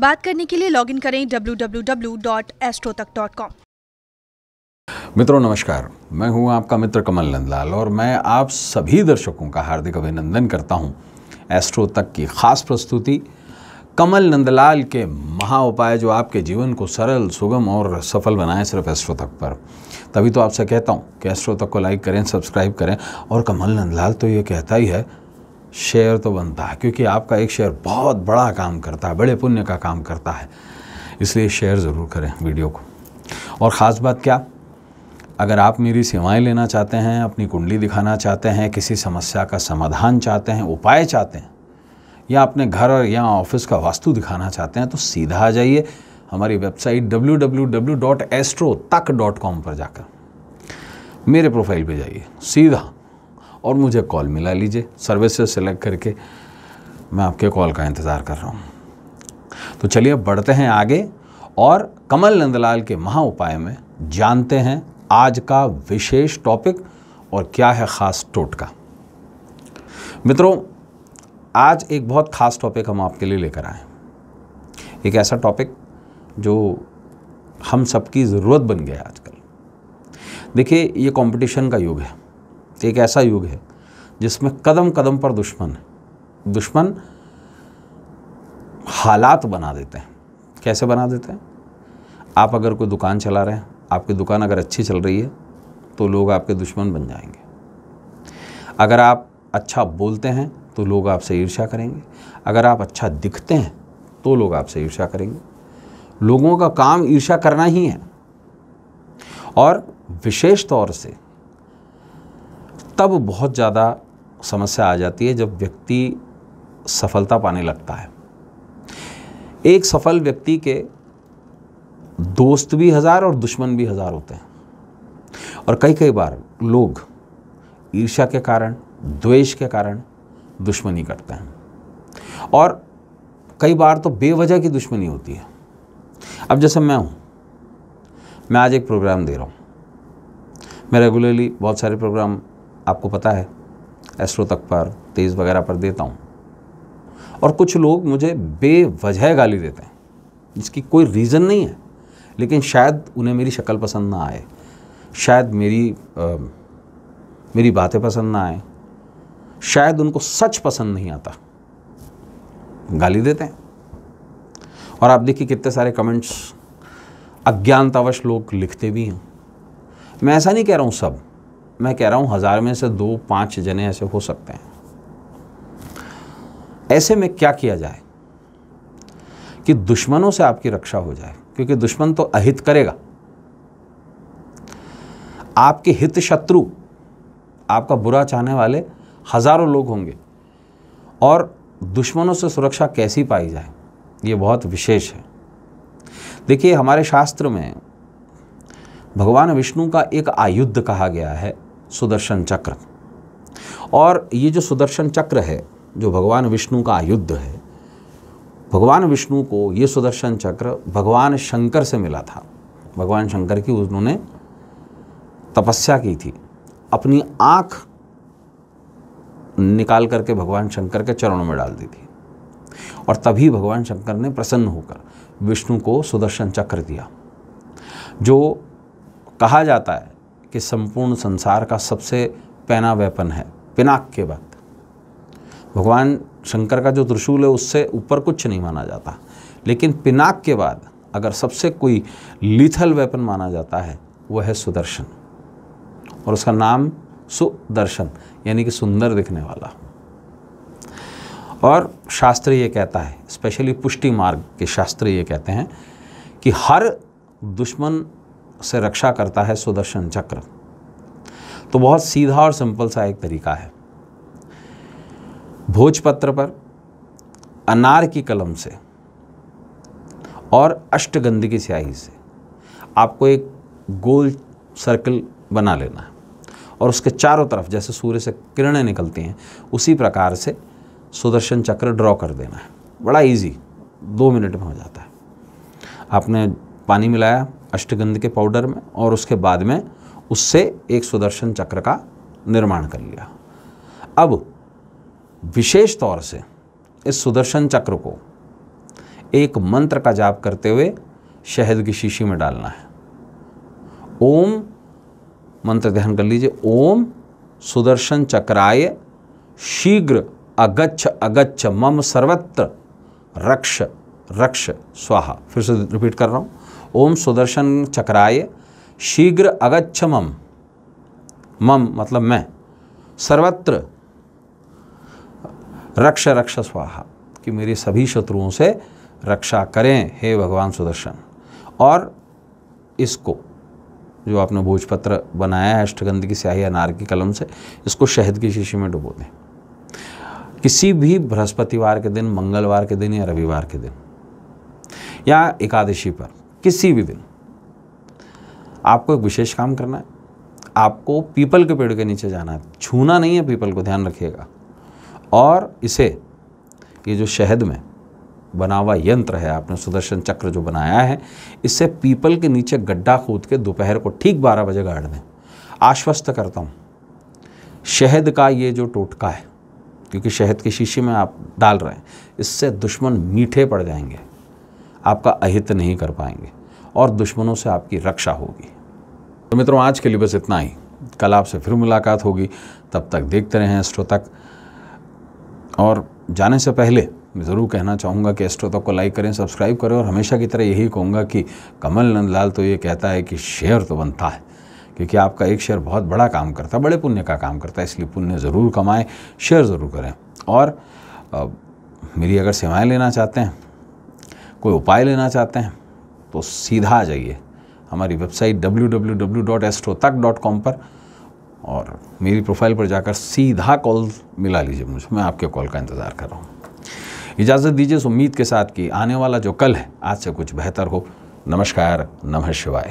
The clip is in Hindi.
बात करने के लिए लॉगिन करें www.astrotak.com मित्रों नमस्कार मैं हूं आपका मित्र कमल नंदलाल और मैं आप सभी दर्शकों का हार्दिक अभिनंदन करता हूं एस्ट्रो तक की खास प्रस्तुति कमल नंदलाल के महा उपाय जो आपके जीवन को सरल सुगम और सफल बनाए सिर्फ एस्ट्रो तक पर तभी तो आपसे कहता हूं कि एस्ट्रो तक को लाइक करें सब्सक्राइब करें और कमल नंदलाल तो ये कहता ही है शेयर तो बनता है क्योंकि आपका एक शेयर बहुत बड़ा काम करता है बड़े पुण्य का काम करता है इसलिए शेयर ज़रूर करें वीडियो को और ख़ास बात क्या अगर आप मेरी सेवाएं लेना चाहते हैं अपनी कुंडली दिखाना चाहते हैं किसी समस्या का समाधान चाहते हैं उपाय चाहते हैं या अपने घर और या ऑफिस का वास्तु दिखाना चाहते हैं तो सीधा आ जाइए हमारी वेबसाइट डब्ल्यू पर जाकर मेरे प्रोफाइल पर जाइए सीधा और मुझे कॉल मिला लीजिए सर्विस सेलेक्ट करके मैं आपके कॉल का इंतज़ार कर रहा हूँ तो चलिए अब बढ़ते हैं आगे और कमल नंदलाल के महा उपाय में जानते हैं आज का विशेष टॉपिक और क्या है ख़ास टोटका मित्रों आज एक बहुत ख़ास टॉपिक हम आपके लिए लेकर आए एक ऐसा टॉपिक जो हम सबकी ज़रूरत बन गया आजकल देखिए ये कंपटीशन का युग है एक ऐसा युग है जिसमें कदम कदम पर दुश्मन है दुश्मन हालात बना देते हैं कैसे बना देते हैं आप अगर कोई दुकान चला रहे हैं आपकी दुकान अगर अच्छी चल रही है तो लोग आपके दुश्मन बन जाएंगे अगर आप अच्छा बोलते हैं तो लोग आपसे ईर्ष्या करेंगे अगर आप अच्छा दिखते हैं तो लोग आपसे ईर्ष्या करेंगे लोगों का काम ईर्ष्या करना ही है और विशेष तौर से तब बहुत ज़्यादा समस्या आ जाती है जब व्यक्ति सफलता पाने लगता है एक सफल व्यक्ति के दोस्त भी हज़ार और दुश्मन भी हज़ार होते हैं और कई कई बार लोग ईर्ष्या के कारण द्वेष के कारण दुश्मनी करते हैं और कई बार तो बेवजह की दुश्मनी होती है अब जैसे मैं हूँ मैं आज एक प्रोग्राम दे रहा हूँ मैं रेगुलरली बहुत सारे प्रोग्राम आपको पता है एस्ट्रो तक पर तेज़ वगैरह पर देता हूँ और कुछ लोग मुझे बेवजह गाली देते हैं जिसकी कोई रीज़न नहीं है लेकिन शायद उन्हें मेरी शक्ल पसंद ना आए शायद मेरी आ, मेरी बातें पसंद ना आए शायद उनको सच पसंद नहीं आता गाली देते हैं और आप देखिए कितने सारे कमेंट्स अज्ञानतावश लोग लिखते भी हैं मैं ऐसा नहीं कह रहा हूँ सब मैं कह रहा हूँ हज़ार में से दो पाँच जने ऐसे हो सकते हैं ऐसे में क्या किया जाए कि दुश्मनों से आपकी रक्षा हो जाए क्योंकि दुश्मन तो अहित करेगा आपके हित शत्रु आपका बुरा चाहने वाले हज़ारों लोग होंगे और दुश्मनों से सुरक्षा कैसी पाई जाए ये बहुत विशेष है देखिए हमारे शास्त्र में भगवान विष्णु का एक आयुध कहा गया है सुदर्शन चक्र और ये जो सुदर्शन चक्र है जो भगवान विष्णु का आयुद्ध है भगवान विष्णु को ये सुदर्शन चक्र भगवान शंकर से मिला था भगवान शंकर की उन्होंने तपस्या की थी अपनी आँख निकाल करके भगवान शंकर के चरणों में डाल दी थी और तभी भगवान शंकर ने प्रसन्न होकर विष्णु को सुदर्शन चक्र दिया जो कहा जाता है कि संपूर्ण संसार का सबसे पैना वेपन है पिनाक के बाद भगवान शंकर का जो त्रिशूल है उससे ऊपर कुछ नहीं माना जाता लेकिन पिनाक के बाद अगर सबसे कोई लिथल वेपन माना जाता है वह है सुदर्शन और उसका नाम सुदर्शन यानी कि सुंदर दिखने वाला और शास्त्र ये कहता है स्पेशली पुष्टि मार्ग के शास्त्र ये कहते हैं कि हर दुश्मन से रक्षा करता है सुदर्शन चक्र तो बहुत सीधा और सिंपल सा एक तरीका है भोजपत्र पर अनार की कलम से और अष्टगंध की स्याही से आपको एक गोल सर्कल बना लेना है और उसके चारों तरफ जैसे सूर्य से किरणें निकलती हैं उसी प्रकार से सुदर्शन चक्र ड्रॉ कर देना है बड़ा इजी दो मिनट में हो जाता है आपने पानी मिलाया अष्टगंध के पाउडर में और उसके बाद में उससे एक सुदर्शन चक्र का निर्माण कर लिया अब विशेष तौर से इस सुदर्शन चक्र को एक मंत्र का जाप करते हुए शहद की शीशी में डालना है ओम मंत्र ध्यान कर लीजिए ओम सुदर्शन चक्राय शीघ्र अगच्छ अगच्छ मम सर्वत्र रक्ष रक्ष स्वाहा फिर से रिपीट कर रहा हूँ ओम सुदर्शन चक्राय शीघ्र अगच्छ मम मम मतलब मैं सर्वत्र रक्ष रक्ष स्वाहा कि मेरे सभी शत्रुओं से रक्षा करें हे भगवान सुदर्शन और इसको जो आपने भोजपत्र बनाया है अष्टगंध की स्याही अनार की कलम से इसको शहद की शीशी में डुबो दें किसी भी बृहस्पतिवार के दिन मंगलवार के दिन या रविवार के दिन या एकादशी पर किसी भी दिन आपको एक विशेष काम करना है आपको पीपल के पेड़ के नीचे जाना है छूना नहीं है पीपल को ध्यान रखिएगा और इसे ये जो शहद में बना हुआ यंत्र है आपने सुदर्शन चक्र जो बनाया है इससे पीपल के नीचे गड्ढा खोद के दोपहर को ठीक बारह बजे गाड़ दें आश्वस्त करता हूँ शहद का ये जो टोटका है क्योंकि शहद के शीशे में आप डाल रहे हैं इससे दुश्मन मीठे पड़ जाएंगे आपका अहित नहीं कर पाएंगे और दुश्मनों से आपकी रक्षा होगी तो मित्रों आज के लिए बस इतना ही कल आपसे फिर मुलाकात होगी तब तक देखते रहें एस्ट्रो तक और जाने से पहले मैं ज़रूर कहना चाहूँगा कि एस्ट्रो तक को लाइक करें सब्सक्राइब करें और हमेशा की तरह यही कहूँगा कि कमल नंद लाल तो ये कहता है कि शेयर तो बनता है क्योंकि आपका एक शेयर बहुत बड़ा काम करता है बड़े पुण्य का काम करता है इसलिए पुण्य ज़रूर कमाएं शेयर ज़रूर करें और आ, मेरी अगर सेवाएं लेना चाहते हैं कोई उपाय लेना चाहते हैं तो सीधा आ जाइए हमारी वेबसाइट www.astrotech.com पर और मेरी प्रोफाइल पर जाकर सीधा कॉल मिला लीजिए मुझे मैं आपके कॉल का इंतज़ार कर रहा हूँ इजाज़त दीजिए इस उम्मीद के साथ कि आने वाला जो कल है आज से कुछ बेहतर हो नमस्कार नमः शिवाय